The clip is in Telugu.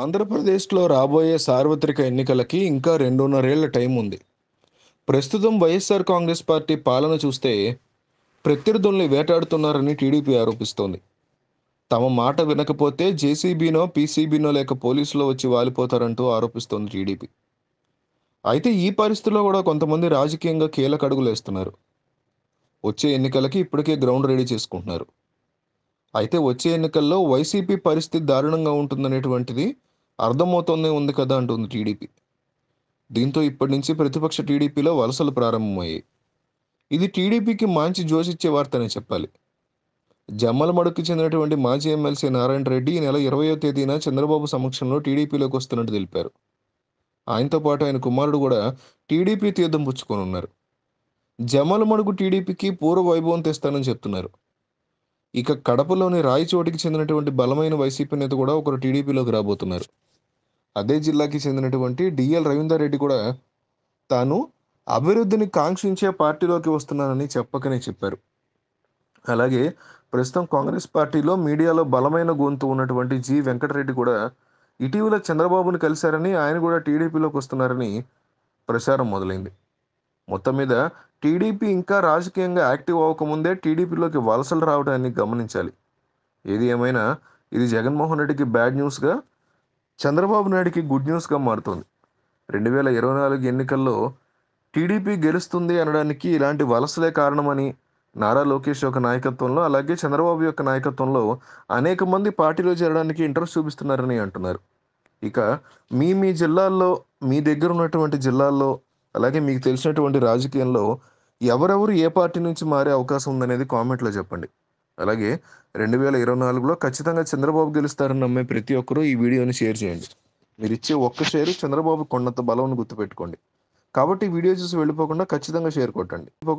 ఆంధ్రప్రదేశ్లో రాబోయే సార్వత్రిక ఎన్నికలకి ఇంకా రెండున్నరేళ్ల టైం ఉంది ప్రస్తుతం వైఎస్ఆర్ కాంగ్రెస్ పార్టీ పాలన చూస్తే ప్రత్యర్థుల్ని వేటాడుతున్నారని టీడీపీ ఆరోపిస్తోంది తమ మాట వినకపోతే జేసీబీనో పీసీబీనో లేక పోలీసులో వచ్చి వాలిపోతారంటూ ఆరోపిస్తోంది టీడీపీ అయితే ఈ పరిస్థితిలో కూడా కొంతమంది రాజకీయంగా కీలక అడుగులేస్తున్నారు వచ్చే ఎన్నికలకి ఇప్పటికే గ్రౌండ్ రెడీ చేసుకుంటున్నారు అయితే వచ్చే ఎన్నికల్లో వైసీపీ పరిస్థితి దారుణంగా ఉంటుందనేటువంటిది అర్థమవుతోనే ఉంది కదా అంటుంది టీడీపీ దీంతో ఇప్పటి నుంచి ప్రతిపక్ష టీడీపీలో వలసలు ప్రారంభమయ్యాయి ఇది టీడీపీకి మంచి జోషిచ్చే వార్తనే చెప్పాలి జమ్మలమడుకు చెందినటువంటి మాజీ ఎమ్మెల్సీ నారాయణ రెడ్డి ఈ నెల ఇరవయో తేదీన చంద్రబాబు సమక్షంలో టీడీపీలోకి వస్తున్నట్టు తెలిపారు ఆయనతో పాటు ఆయన కుమారుడు కూడా టీడీపీ తీర్థం పుచ్చుకొని ఉన్నారు జమ్మలమడుగు టీడీపీకి పూర్వ వైభవం తెస్తానని చెప్తున్నారు ఇక కడపలోని రాయచోటికి చెందినటువంటి బలమైన వైసీపీ నేత కూడా ఒకరు టీడీపీలోకి రాబోతున్నారు అదే జిల్లాకి చెందినటువంటి డిఎల్ రవీందర్ రెడ్డి కూడా తాను అభివృద్ధిని కాంక్షించే పార్టీలోకి వస్తున్నానని చెప్పకనే చెప్పారు అలాగే ప్రస్తుతం కాంగ్రెస్ పార్టీలో మీడియాలో బలమైన గొంతు ఉన్నటువంటి జి వెంకటరెడ్డి కూడా ఇటీవల చంద్రబాబును కలిశారని ఆయన కూడా టీడీపీలోకి వస్తున్నారని ప్రచారం మొదలైంది మొత్తం మీద టీడీపీ ఇంకా రాజకీయంగా యాక్టివ్ అవ్వకముందే టీడీపీలోకి వలసలు రావడాన్ని గమనించాలి ఏది ఏమైనా ఇది జగన్మోహన్ రెడ్డికి బ్యాడ్ న్యూస్గా చంద్రబాబు నాయుడికి గుడ్ న్యూస్గా మారుతుంది రెండు వేల ఇరవై నాలుగు ఎన్నికల్లో టీడీపీ గెలుస్తుంది అనడానికి ఇలాంటి వలసలే కారణమని నారా లోకేష్ యొక్క నాయకత్వంలో అలాగే చంద్రబాబు యొక్క నాయకత్వంలో అనేక మంది పార్టీలో చేరడానికి ఇంట్రెస్ట్ చూపిస్తున్నారని అంటున్నారు ఇక మీ మీ జిల్లాల్లో మీ దగ్గర ఉన్నటువంటి జిల్లాల్లో అలాగే మీకు తెలిసినటువంటి రాజకీయంలో ఎవరెవరు ఏ పార్టీ నుంచి మారే అవకాశం ఉందనేది కామెంట్లో చెప్పండి అలాగే రెండు వేల ఇరవై నాలుగులో ఖచ్చితంగా చంద్రబాబు గెలుస్తారని నమ్మే ప్రతి ఒక్కరూ ఈ వీడియోని షేర్ చేయండి మీరు ఇచ్చే ఒక్క షేర్ చంద్రబాబు కొండంత బలం గుర్తుపెట్టుకోండి కాబట్టి వీడియో చూసి వెళ్ళిపోకుండా ఖచ్చితంగా షేర్ కొట్టండి